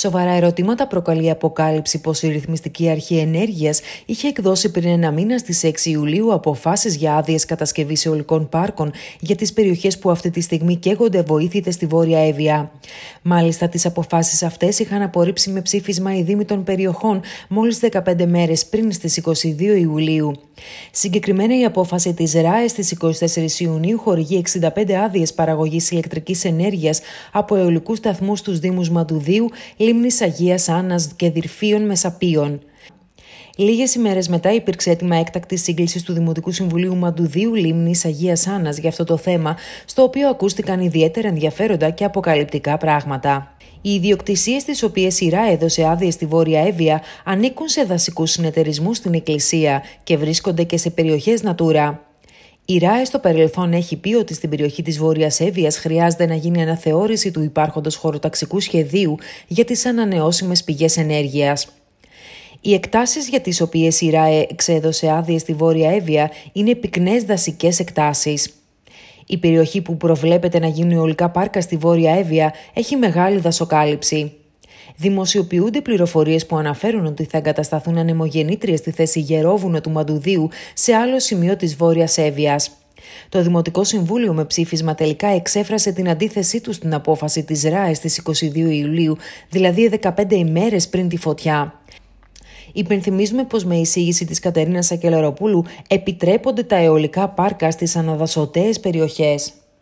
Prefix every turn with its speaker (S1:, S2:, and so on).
S1: Σοβαρά ερωτήματα προκαλεί η αποκάλυψη πως η Ρυθμιστική Αρχή Ενέργειας είχε εκδώσει πριν ένα μήνα στις 6 Ιουλίου αποφάσεις για άδειες κατασκευής αιωλικών πάρκων για τις περιοχές που αυτή τη στιγμή καίγονται βοήθητες στη Βόρεια Εύβοια. Μάλιστα, τις αποφάσεις αυτές είχαν απορρίψει με ψήφισμα οι Δήμοι των περιοχών μόλις 15 μέρες πριν στις 22 Ιουλίου. Συγκεκριμένα, η απόφαση της ΡΑΕ στις 24 Ιουνίου χορηγεί 65 άδειες παραγωγής ηλεκτρικής ενέργειας από αιωλικού σταθμούς στους Δήμους Μαντουδίου, λίμνης Αγίας Άννας και Δυρφίων Μεσαπίων. Λίγες ημέρες μετά υπήρξε έτοιμα έκτακτη σύγκληση του Δημοτικού Συμβουλίου Μαντουδίου Λίμνης Αγίας Άννας για αυτό το θέμα, στο οποίο ακούστηκαν ιδιαίτερα ενδιαφέροντα και αποκαλυπτικά πράγματα. Οι ιδιοκτησίες τις οποίες ΡΑΕ έδωσε άδειε στη Βόρεια Εύβοια ανήκουν σε δασικούς συνεταιρισμούς στην Εκκλησία και βρίσκονται και σε περιοχές Natura. Η ΡΑΕ στο παρελθόν έχει πει ότι στην περιοχή της Βόρειας έβεια χρειάζεται να γίνει αναθεώρηση του υπάρχοντος χωροταξικού σχεδίου για τις ανανεώσιμες πηγές ενέργειας. Οι εκτάσεις για τις οποίες η ΡΑΕ εξέδωσε άδειες στη Βόρεια Εύβοια είναι πυκνές δασικές εκτάσεις. Η περιοχή που προβλέπεται να γίνουν ολικά πάρκα στη Βόρεια Εύβοια έχει μεγάλη δασοκάλυψη. Δημοσιοποιούνται πληροφορίες που αναφέρουν ότι θα εγκατασταθούν ανεμογεννήτριε στη θέση Γερόβουνο του Μαντουδίου σε άλλο σημείο της Βόρειας Εύβοιας. Το Δημοτικό Συμβούλιο με ψήφισμα τελικά εξέφρασε την αντίθεσή του στην απόφαση της ΡΑΕ στις 22 Ιουλίου, δηλαδή 15 ημέρες πριν τη φωτιά. Υπενθυμίζουμε πως με εισήγηση της Κατερίνας Ακελαροπούλου επιτρέπονται τα αιωλικά πάρκα στις αναδασωτέες περιοχές.